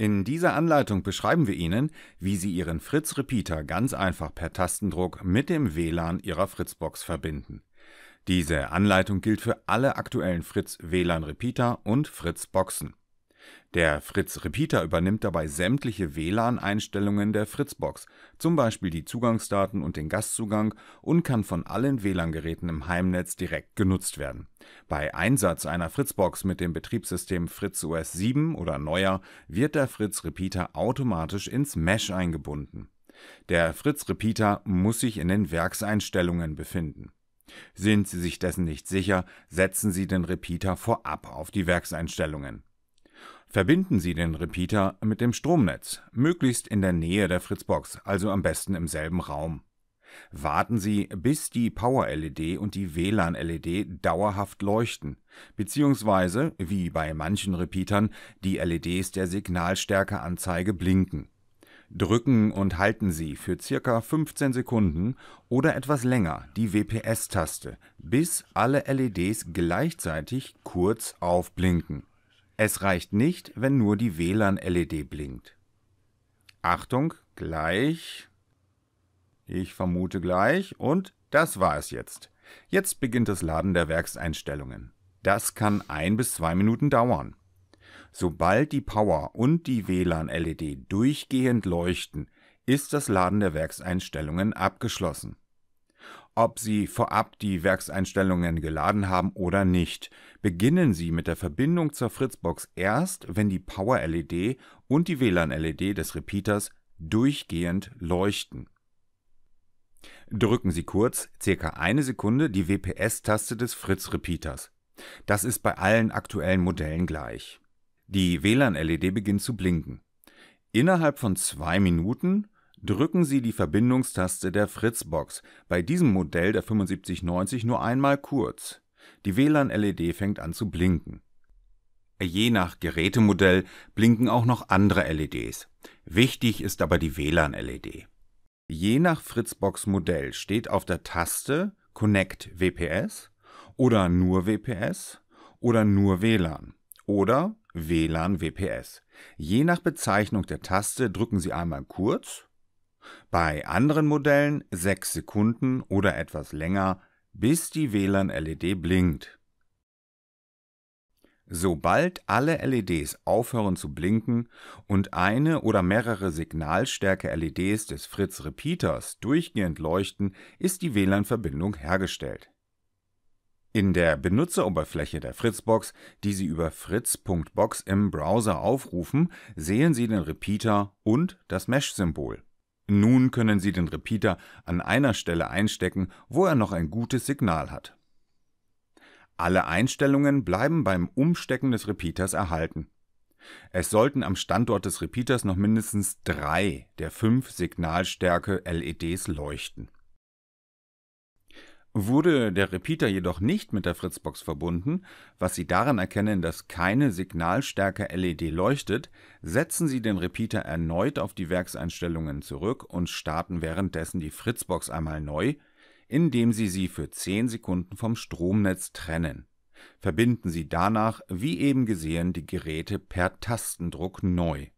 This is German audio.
In dieser Anleitung beschreiben wir Ihnen, wie Sie Ihren Fritz-Repeater ganz einfach per Tastendruck mit dem WLAN Ihrer Fritzbox verbinden. Diese Anleitung gilt für alle aktuellen Fritz-WLAN-Repeater und Fritz-Boxen der Fritz Repeater übernimmt dabei sämtliche WLAN-Einstellungen der Fritzbox, zum Beispiel die Zugangsdaten und den Gastzugang, und kann von allen WLAN-Geräten im Heimnetz direkt genutzt werden. Bei Einsatz einer Fritzbox mit dem Betriebssystem Fritz OS 7 oder neuer wird der Fritz Repeater automatisch ins Mesh eingebunden. Der Fritz Repeater muss sich in den Werkseinstellungen befinden. Sind Sie sich dessen nicht sicher, setzen Sie den Repeater vorab auf die Werkseinstellungen Verbinden Sie den Repeater mit dem Stromnetz, möglichst in der Nähe der Fritzbox, also am besten im selben Raum. Warten Sie, bis die Power-LED und die WLAN-LED dauerhaft leuchten, beziehungsweise, wie bei manchen Repeatern, die LEDs der Signalstärkeanzeige blinken. Drücken und halten Sie für circa 15 Sekunden oder etwas länger die WPS-Taste, bis alle LEDs gleichzeitig kurz aufblinken es reicht nicht, wenn nur die WLAN-LED blinkt. Achtung, gleich. Ich vermute gleich. Und das war es jetzt. Jetzt beginnt das Laden der Werkseinstellungen. Das kann ein bis zwei Minuten dauern. Sobald die Power und die WLAN-LED durchgehend leuchten, ist das Laden der Werkseinstellungen abgeschlossen ob Sie vorab die Werkseinstellungen geladen haben oder nicht. Beginnen Sie mit der Verbindung zur Fritzbox erst, wenn die Power-LED und die WLAN-LED des Repeaters durchgehend leuchten. Drücken Sie kurz, circa eine Sekunde, die WPS-Taste des Fritz-Repeaters. Das ist bei allen aktuellen Modellen gleich. Die WLAN-LED beginnt zu blinken. Innerhalb von zwei Minuten drücken Sie die Verbindungstaste der Fritzbox, bei diesem Modell der 7590 nur einmal kurz. Die WLAN-LED fängt an zu blinken. Je nach Gerätemodell blinken auch noch andere LEDs. Wichtig ist aber die WLAN-LED. Je nach Fritzbox-Modell steht auf der Taste Connect WPS oder nur WPS oder nur WLAN oder WLAN WPS. Je nach Bezeichnung der Taste drücken Sie einmal kurz bei anderen Modellen 6 Sekunden oder etwas länger, bis die WLAN-LED blinkt. Sobald alle LEDs aufhören zu blinken und eine oder mehrere signalstärke LEDs des Fritz Repeaters durchgehend leuchten, ist die WLAN-Verbindung hergestellt. In der Benutzeroberfläche der Fritzbox, die Sie über fritz.box im Browser aufrufen, sehen Sie den Repeater und das Mesh-Symbol. Nun können Sie den Repeater an einer Stelle einstecken, wo er noch ein gutes Signal hat. Alle Einstellungen bleiben beim Umstecken des Repeaters erhalten. Es sollten am Standort des Repeaters noch mindestens drei der fünf Signalstärke LEDs leuchten Wurde der Repeater jedoch nicht mit der Fritzbox verbunden, was Sie daran erkennen, dass keine signalstärke LED leuchtet, setzen Sie den Repeater erneut auf die Werkseinstellungen zurück und starten währenddessen die Fritzbox einmal neu, indem Sie sie für 10 Sekunden vom Stromnetz trennen. Verbinden Sie danach, wie eben gesehen, die Geräte per Tastendruck neu